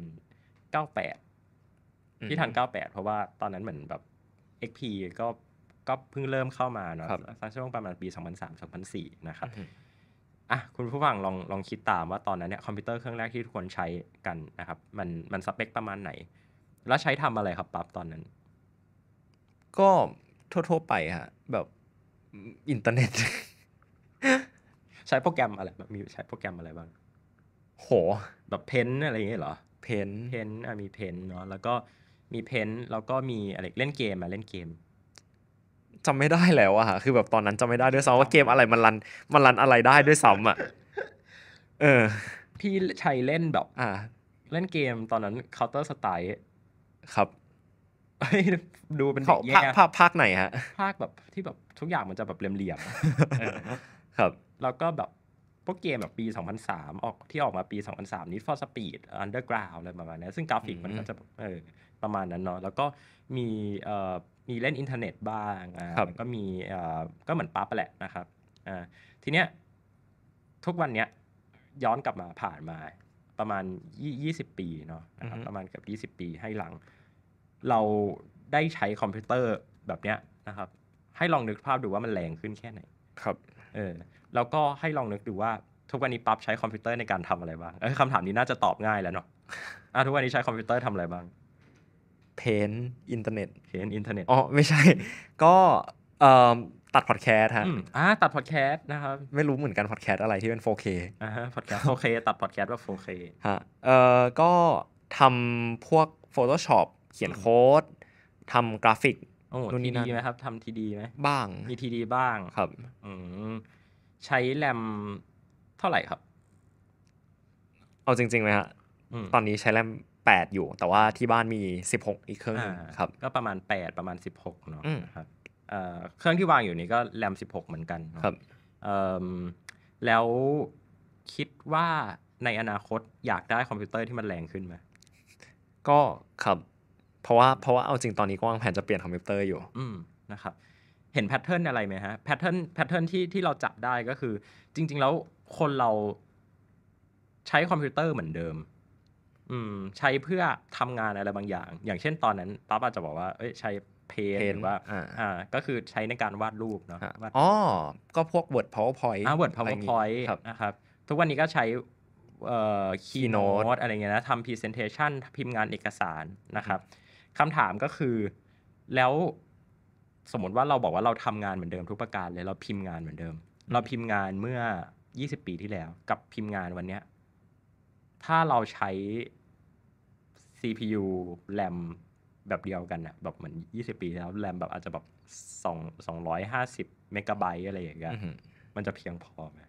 98 พี่ทัน 98 เพราะว่าตอนนั้นเหมือนแบบ XP ก็ก็เพิ่งเริ่มเข้ามาเนาะช่วงประมาณปี 2003-2004 นะครับอ่ะคุณผู้ฟังลองลองคิดตามว่าตอนนั้นเนี่ยคอมพิวเตอร์เครื่องแรกที่ทุกคนใช้กันนะครับ มันมันสเปค ประมาณไหน แล้วใช้ทำอะไรครับปั๊บตอนนั้นก็ทั่วๆไปฮะ แบบ อินเทอร์เน็ต ใช้โปรแกรมอะไร แบบมีใช้โปรแกรมอะไรบ้าง โห แบบเพนอะไรอย่างเงี้ยเหรอเพนเพนอ่ะมีเพนเนาะแล้วก็มีเพนแล้วก็มีอะไรเล่นเกมอะเล่นเกมจำไม่ได้แล้วอะคือแบบตอนนั้นจำไม่ได้ด้วยซ้ำว่าเกมอะไร มันรันมันรันอะไรได้ด้วยซ้ำอะเออ พี่ชัยเล่นแบบ อ่า เล่นเกมตอนนั้น Counter Strike ครับดูเป็นเแยภาคภาคไหนฮะ ภาคแบบที่แบบทุกอย่างมันจะแบบเหลี่ยมๆครับแล้วก็แบบพวกเกมแบบปี 2003 ออกที่ออกมาปี 2003นี้ For Speed Underground อะไรประมาณนี้ซึ่งกราฟิกมันก็จะเออประมาณนั้นเนาะแล้วก็มีเอ่อมีเล่นอินเทอร์เน็ตบ้างอ่าก็มีเอ่อก็เหมือนปั๊บแหละนะครับอ่าทีเนี้ยทุกวันเนี้ยย้อนกลับมาผ่านมาประมาณ 20 ปีเนาะนะครับประมาณเกือบ20 ปีให้หลังเราได้ใช้คอมพิวเตอร์แบบเนี้ยนะครับ ให้ลองนึกภาพดูว่ามันแรงขึ้นแค่ไหนครับเออแล้วก็ให้ลองนึกดูว่า ทุกวันนี้ปั๊บใช้คอมพิวเตอร์ในการทำอะไรบ้างเออคำถามนี้น่าจะตอบง่ายแล้วเนาะอ่ะทุกวันนี้ใช้คอมพิวเตอร์ทำอะไรบ้างเพนอินเทอร์เน็ตเพนอินเทอร์เน็ตอ๋อไม่ใช่ก็เอ่อตัดพอดแคสต์ฮะอ่าตัดพอดแคสต์นะครับ ไม่รู้เหมือนกันพอดแคสต์อะไรที่เป็น 4K อ่าฮะพอดแคสต์ 4K ตัดพอดแคสต์ว่า 4K ฮะเอ่อก็ทำพวก Photoshop ขียนโค้ดทำกราฟิกโอ้ทีดีไหมครับทำทีดีไหมบ้าง มีทีดีบ้างครับ อืใช้แรมเท่าไหร่ครับ เอาจริงๆไหมฮะตอนนี้ใช้แรมแปดอยู่ แต่ว่าที่บ้านมีสิบหกอีกเครื่องครับ ก็ประมาณแปดประมาณสิบหกเนาะครับเครื่องที่วางอยู่นี้ก็แรมสิบหกเหมือนกันครับแล้วคิดว่าในอนาคตอยากได้คอมพิวเตอร์ที่มันแรงขึ้นไหมก็ครับเพราะว่าเพราะว่าเอาจริงตอนนี้ก็วางแผนจะเปลี่ยนคอมพิวเตอร์อยู่นะครับ เห็นแพทเทิร์นอะไรไหมฮะ แพทเทิร์นแพทเทิร์นที่ที่เราจับได้ก็คือ จริงๆแล้วคนเราใช้คอมพิวเตอร์เหมือนเดิม อืมใช้เพื่อทำงานอะไรบางอย่าง อย่างเช่นตอนนั้นป๊า้าจจะบอกว่าเอ้ยใช้เพนหรือว่าอ่าก็คือใช้ในการวาดรูปเนาะอ๋อ ก็พวก Word PowerPoint อ่า Word PowerPoint นะครับ ทุกวันนี้ก็ใช้เอ่อ Keynote อะไรเงี้ยนะทำ Presentation พิมพ์งานเอกสารนะครับคำถามก็คือแล้วสมมติว่าเราบอกว่าเราทำงานเหมือนเดิมทุกประการเลยเราพิมพ์งานเหมือนเดิม เราพิมพ์งานเมื่อ 20 ปีที่แล้วกับพิมพ์งานวันเนี้ยถ้าเราใช้ CPU แรมแบบเดียวกันอะแบบเหมือน 20 ปีแล้วแรมแบบอาจจะแบบ 2 2 5 0เมกะไบต์อะไรอย่างเงี้ยมันจะเพียงพอไหม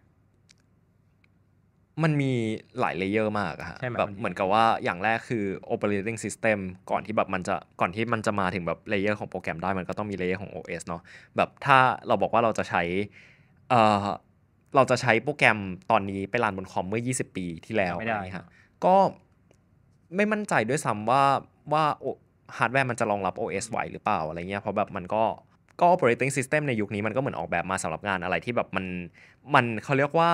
มันมีหลายเลเยอร์มากอะฮะแบบเหมือนกับว่าอย่างแรกคือ operating system ก่อนที่แบบมันจะก่อนที่มันจะมาถึงแบบเลเยอร์ของโปรแกรมได้มันก็ต้องมีเลเยอร์ของ OS เนาะแบบถ้าเราบอกว่าเราจะใช้เอ่อเราจะใช้โปรแกรมตอนนี้ไปรันบนคอมเมื่อ 20 ปีที่แล้วไม่ได้ฮะก็ไม่มั่นใจด้วยซ้ำว่าว่าฮาร์ดแวร์มันจะรองรับ OS ไหวหรือเปล่าอะไรเงี้ยเพราะแบบมันก็ก็ operating system ในยุคนี้มันก็เหมือนออกแบบมาสำหรับงานอะไรที่แบบมันมันเขาเรียกว่า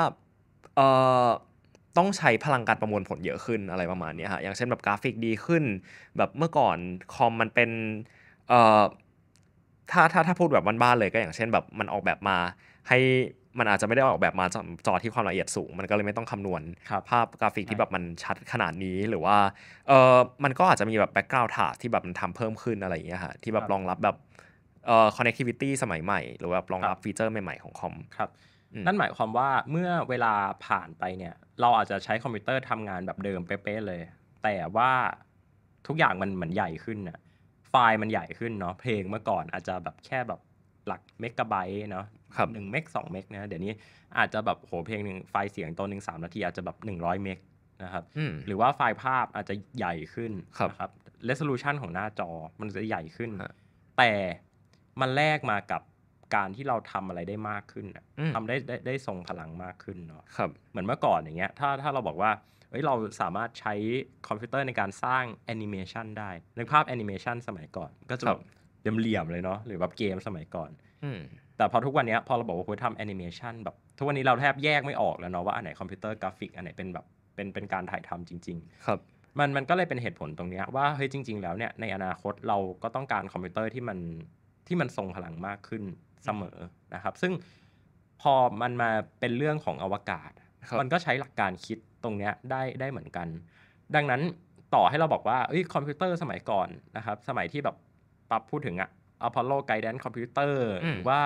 อ่อต้องใช้พลังการประมวลผลเยอะขึ้นอะไรประมาณนี้ฮะอย่างเช่นแบบกราฟิกดีขึ้น แบบเมื่อก่อนคอมมันเป็นเอ่อถ้าถ้าถ้าพูดแบบบ้านๆเลยก็อย่างเช่นแบบมันออกแบบมา ให้มันอาจจะไม่ได้ออกแบบมาจอที่ความละเอียดสูง มันก็เลยไม่ต้องคำนวณ ภาพกราฟิกที่แบบมันชัดขนาดนี้ หรือว่าเออมันก็อาจจะมีแบบแบ็กกราวด์ถาที่แบบมันทำเพิ่มขึ้นอะไรอย่างเงี้ยฮะที่แบบรองรับแบบเอ่อ connectivity สมัยใหม่ หรือว่ารองรับฟีเจอร์ใหม่ๆของคอมครับนั่นหมายความว่าเมื่อเวลาผ่านไปเนี่ย เราอาจจะใช้คอมพิวเตอร์ทำงานแบบเดิมเป๊ะ ๆ เลย แต่ว่าทุกอย่างมันเหมือนใหญ่ขึ้น่ะไฟล์มันใหญ่ขึ้นเนาะเพลงเมื่อก่อนอาจจะแบบแค่แบบหลักเมกะไบต์เนาะครับหนึ่งเมกสองเมกนะเดี๋ยวนี้อาจจะแบบโหเพลงหนึ่งไฟล์เสียงตัวหนึ่งสามนาทีอาจจะแบบหนึ่งร้อยเมกนะครับหรือว่าไฟล์ภาพอาจจะใหญ่ขึ้นับครับเรสโซลูชันของหน้าจอมันจะใหญ่ขึ้น แต่มันแลกมากับการที่เราทำอะไรได้มากขึ้นทำได้ได้ได้ส่งพลังมากขึ้นเนาะครับเหมือนเมื่อก่อนอย่างเงี้ยถ้าถ้าเราบอกว่าเฮ้ยเราสามารถใช้คอมพิวเตอร์ในการสร้างแอนิเมชันได้นึกภาพแอนิเมชันสมัยก่อน ก็จะเหลี่ยมเลยเนาะหรือแบบเกมสมัยก่อนแต่พอทุกวันนี้พอเราบอกว่าคุยทำแอนิเมชันแบบทุกวันนี้เราแทบแยกไม่ออกแล้วเนาะว่าอันไหนคอมพิวเตอร์กราฟิกอันไหนเป็นแบบเป็นเป็นการถ่ายทำจริง ๆ ครับมันมันก็เลยเป็นเหตุผลตรงนี้ว่าเฮ้ยจริง ๆ แล้วเนี่ยในอนาคตเราก็ต้องการคอมพิวเตอร์ที่มันที่มันทรงพลังมากขึ้นเสมอนะครับซึ่งพอมันมาเป็นเรื่องของอวกาศ มันก็ใช้หลักการคิดตรงเนี้ยได้ได้เหมือนกัน ดังนั้นต่อให้เราบอกว่าอ้คอมพิวเตอร์สมัยก่อนนะครับ สมัยที่แบบปั๊บพูดถึงอะอพอลโลไกด์แดนคอมพิวเตอร์หรือว่า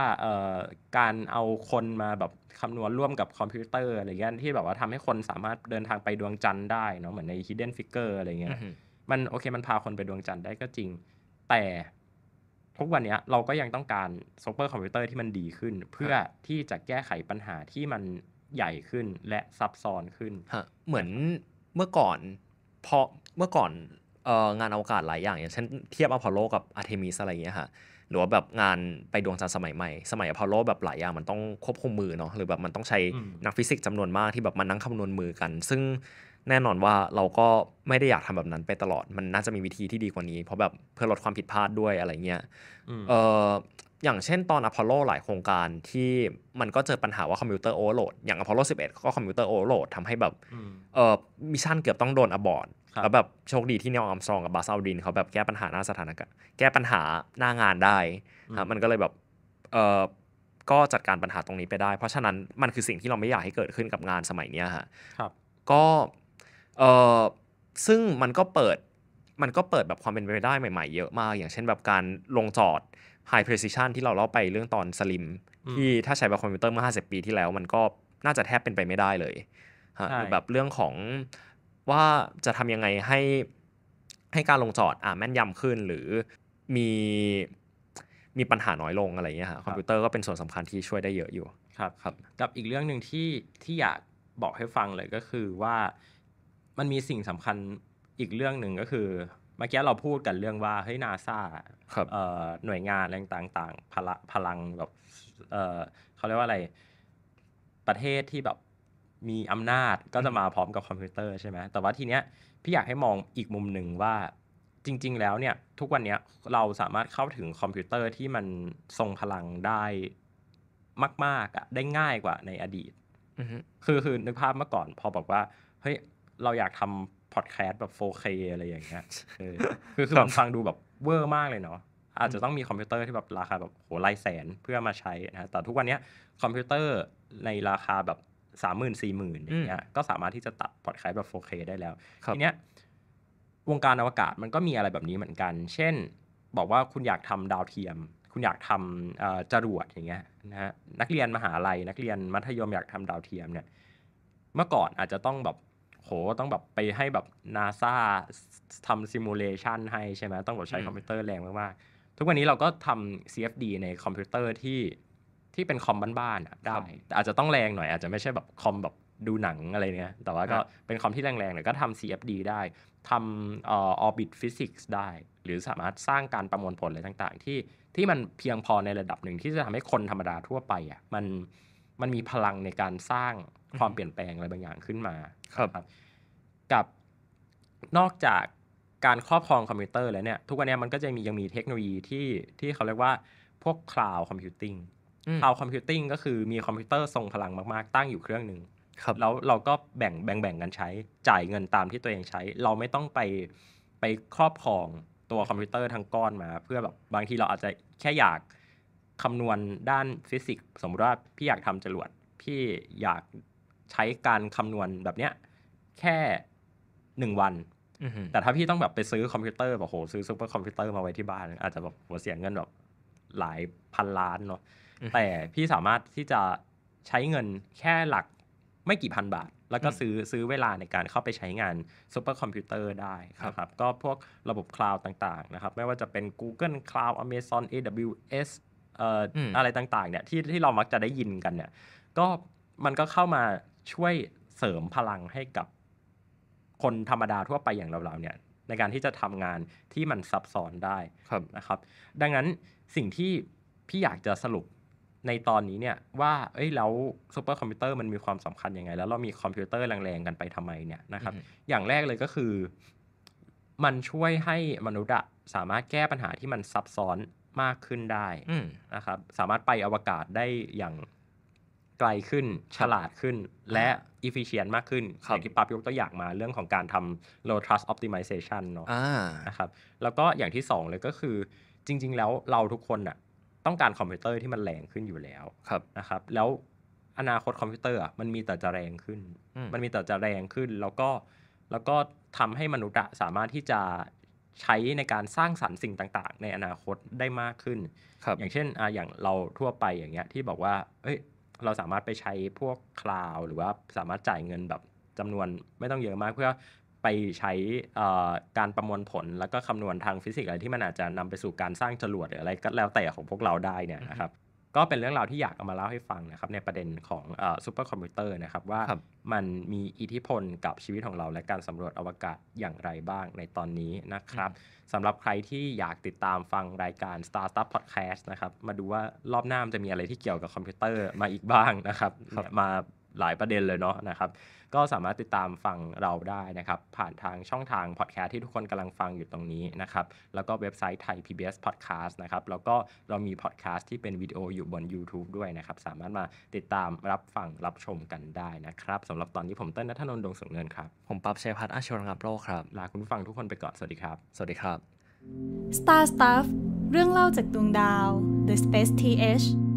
การเอาคนมาแบบคำนวณร่วมกับคอมพิวเตอร์อะไรเงี้ยที่แบบว่าทำให้คนสามารถเดินทางไปดวงจันทร์ได้เนาะเหมือนในเด้นฟิกเกอร์อะไรเงี้ยมันโอเคมันพาคนไปดวงจันทร์ได้ก็จริงแต่ทุกวันนี้เราก็ยังต้องการซอฟต์แวร์คอมพิวเตอร์ที่มันดีขึ้น เพื่อที่จะแก้ไขปัญหาที่มันใหญ่ขึ้นและซับซ้อนขึ้น เหมือนเมื่อก่อนพอเมื่อก่อนงานอวกาศหลายอย่าง อย่างเช่นเทียบอพอลโลกับอาร์เทมิสอะไรอย่เงี้ยค่ะหรือว่าแบบงานไปดวงจันทร์สมัยใหม่ สมัยอพอลโลแบบหลายอย่างมันต้องควบคุมมือเนาะหรือแบบมันต้องใช้นักฟิสิกส์จำนวนมากที่แบบมานั่งคำนวณมือกัน ซึ่งแน่นอนว่าเราก็ไม่ได้อยากทำแบบนั้นไปตลอดมันน่าจะมีวิธีที่ดีกว่านี้ เพราะแบบ เพื่อลดความผิดพลาดด้วยอะไรเงี้ยเอออย่างเช่นตอนอพอลโล หลายโครงการที่มันก็เจอปัญหาว่าคอมพิวเตอร์โอเวอร์โหลด อย่างอพอลโล11 ก็คอมพิวเตอร์โอเวอร์โหลดทำให้แบบเออมิชชั่นเกือบต้องโดนอบอร์ดแล้วแบบโชคดีที่เนลอัมซองกับบาซาวดินเขาแบบแก้ปัญหาหน้าสถานการณ์แก้ปัญหาหน้างานได้ครับมันก็เลยแบบเออก็จัดการปัญหาตรงนี้ไปได้ เพราะฉะนั้นมันคือสิ่งที่เราไม่อยากให้เกิดขึ้นกับงานสมัยเนี้ยฮะก็เออซึ่งมันก็เปิด มันก็เปิดแบบความเป็นไปได้ใหม่ๆเยอะมาก อย่างเช่นแบบการลงจอด High Precision ที่เราเล่าไปเรื่องตอนสลิมที่ถ้าใช้แบบคอมพิวเตอร์เมื่อ50 ปีที่แล้ว มันก็น่าจะแทบเป็นไปไม่ได้เลยแบบเรื่องของว่าจะทำยังไงให้ ให้การลงจอดอ่าแม่นยำขึ้นหรือมีมีปัญหาน้อยลงอะไรเงี้ยฮะคอมพิวเตอร์ก็เป็นส่วนสำคัญที่ช่วยได้เยอะอยู่ครับครับกับอีกเรื่องหนึ่งที่ที่อยากบอกให้ฟังเลยก็คือว่ามันมีสิ่งสำคัญอีกเรื่องหนึ่งก็คือ เมื่อกี้เราพูดกันเรื่องว่าเฮ้ยนาซาหน่วยงานอะไรต่างๆพลงพลังแบบเขาเรียกว่าอะไร ประเทศที่แบบมีอำนาจก็จะมาพร้อมกับคอมพิวเตอร์ใช่ไหม แต่ว่าทีเนี้ยพี่อยากให้มองอีกมุมหนึ่งว่าจริง ๆแล้วเนี่ย ทุกวันนี้เราสามารถเข้าถึงคอมพิวเตอร์ที่มันทรงพลังได้มากๆอะได้ง่ายกว่าในอดีต คือคือนึกภาพเมื่อก่อน พอบอกว่าเฮ้ยเราอยากทำพอดแคสต์แบบ 4K อะไรอย่างเงี้ยคือคือมันฟังดูแบบเวอร์มากเลยเนาะอาจจะต้องมีคอมพิวเตอร์ที่แบบราคาแบบโหไล่แสน เพื่อมาใช้นะแต่ทุกวันนี้คอมพิวเตอร์ในราคาแบบสามหมื่นสี่หมื่นอย่างเงี้ยก็สามารถที่จะตัดพอดแคสต์แบบ 4K ได้แล้วทีเนี้ยวงการอวกาศมันก็มีอะไรแบบนี้เหมือนกัน เช่น บอกว่าคุณอยากทำดาวเทียม คุณอยากทำจรวดอย่างเงี้ยนะฮะนักเรียนมหาลัยนักเรียนมัธยมอยากทำดาวเทียมเนี่ย เมื่อก่อนอาจจะต้องแบบโหต้องแบบไปให้แบบนาซาทำซิมูเลชันให้ใช่ไหมต้องแบบใช้คอมพิวเตอร์แรงมาก ๆ ทุกวันนี้เราก็ทำ CFD ในคอมพิวเตอร์ที่ ที่เป็นคอมบ้านๆได้แต่อาจจะต้องแรงหน่อยอาจจะไม่ใช่แบบคอมแบบดูหนังอะไรเนี้ยแต่ว่าก็เป็นคอมที่แรงๆเ่ยก็ทำ CFD ได้ทำออร์บิทฟิสิกส์ได้ หรือสามารถสร้างการประมวลผลอะไรต่าง ๆ ที่ที่มันเพียงพอในระดับหนึ่งที่จะทำให้คนธรรมดาทั่วไปอ่ะมันมันมีพลังในการสร้างความเปลี่ยนแปลงอะไรบางอย่างขึ้นมาครับกับนอกจากการครอบครองคอมพิวเตอร์แล้วเนี่ยทุกวันนี้มันก็จะมียังมีเทคโนโลยีที่ที่เขาเรียกว่าพวกคลาวด์คอมพิวติ้งคลาวด์คอมพิวติ้งก็คือมีคอมพิวเตอร์ทรงพลังมากๆ ตั้งอยู่เครื่องหนึ่งแล้วเราก็แบ่งแบ่งแบ่งกันใช้จ่ายเงินตามที่ตัวเองใช้ เราไม่ต้องไปไปครอบครองตัวคอมพิวเตอร์ทั้งก้อนมา เพื่อแบบบางทีเราอาจจะแค่อยาก คำนวณด้านฟิสิกส์สมมติว่าพี่อยากทำจรวดพี่อยากใช้การคำนวณแบบเนี้ยแค่หนึ่งวัน แต่ถ้าพี่ต้องแบบไปซื้อคอมพิวเตอร์แบบโหซื้อซูเปอร์คอมพิวเตอร์มาไว้ที่บ้าน อาจจะแบบหัวเสียเงินแบบหลายพันล้านเนาะ แต่พี่สามารถที่จะใช้เงินแค่หลักไม่กี่พันบาท แล้วก็ซื้อซื้อเวลาในการเข้าไปใช้งานซูเปอร์คอมพิวเตอร์ได้ครับก็พวกระบบคลาวด์ต่าง ๆนะครับ ไม่ว่าจะเป็น Google Cloud Amazon AWS อะไรต่างๆเนี่ยที่ที่เรามักจะได้ยินกันเนี่ยก็มันก็เข้ามาช่วยเสริมพลังให้กับคนธรรมดาทั่วไปอย่างเราๆเนี่ยในการที่จะทำงานที่มันซับซ้อนได้นะครับ ดังนั้นสิ่งที่พี่อยากจะสรุปในตอนนี้เนี่ยว่าเอ้ยแล้วซูเปอร์คอมพิวเตอร์มันมีความสำคัญยังไง แล้วเรามีคอมพิวเตอร์แรงๆกันไปทำไมเนี่ยนะครับอย่างแรกเลยก็คือ มันช่วยให้มนุษย์สามารถแก้ปัญหาที่มันซับซ้อนมากขึ้นได้นะครับสามารถไปอวกาศได้อย่างไกลขึ้น ฉลาดขึ้น และอิฟฟิเชียนมากขึ้น อย่างที่ปั๊บยกตัวอย่างมาเรื่องของการทำ low trust optimization เนาะนะครับ แล้วก็อย่างที่สองเลยก็คือจริงๆ แล้วเราทุกคนอะต้องการคอมพิวเตอร์ที่มันแรงขึ้นอยู่แล้วครับนะครับแล้วอนาคตคอมพิวเตอร์อะมันมีแต่จะแรงขึ้น มันมีแต่จะแรงขึ้นแล้วก็แล้วก็ทำให้มนุษย์สามารถที่จะใช้ในการสร้างสรรค์สิ่งต่าง ๆ ในอนาคตได้มากขึ้น อย่างเช่นออย่างเราทั่วไปอย่างเงี้ยที่บอกว่าเอ้ยเราสามารถไปใช้พวกคลาวหรือว่าสามารถจ่ายเงินแบบจำนวน ไม่ต้องเยอะมากเพื่อไปใช้การประมวลผลแล้วก็คำนวณทางฟิสิกส์อะไรที่มันอาจจะนำไปสู่การสร้างจรวดหรืออะไรก็แล้วแต่ของพวกเราได้เนี่ยนะครับก็เป็นเรื่องราวที่อยากเอามาเล่าให้ฟังนะครับ ในประเด็นของซูเปอร์คอมพิวเตอร์นะครับ ว่ามันมีอิทธิพลกับชีวิตของเรา และการสำรวจอวกาศอย่างไรบ้างในตอนนี้นะครับ สำหรับใครที่อยากติดตามฟังรายการ Star Stuff Podcast นะครับ มาดูว่ารอบหน้ามันจะมีอะไรที่เกี่ยวกับคอมพิวเตอร์มาอีกบ้างนะครับ มาหลายประเด็นเลยเนาะนะครับ ก็สามารถติดตามฟังเราได้นะครับ ผ่านทางช่องทางพอดแคสต์ที่ทุกคนกำลังฟังอยู่ตรงนี้นะครับ แล้วก็เว็บไซต์ไทย PBS Podcast นะครับ แล้วก็เรามีพอดแคสต์ที่เป็นวิดีโออยู่บน YouTube ด้วยนะครับ สามารถมาติดตามรับฟัง รับชมกันได้นะครับ สำหรับตอนนี้ผมเต้นนัทนนท์ดวงสงเนินครับผมปั๊บชัยพัฒน์อาชวรังโลกครับลาคุณผู้ฟังทุกคนไปก่อนสวัสดีครับสวัสดีครับ Star Stuff เรื่องเล่าจากดวงดาว The Space TH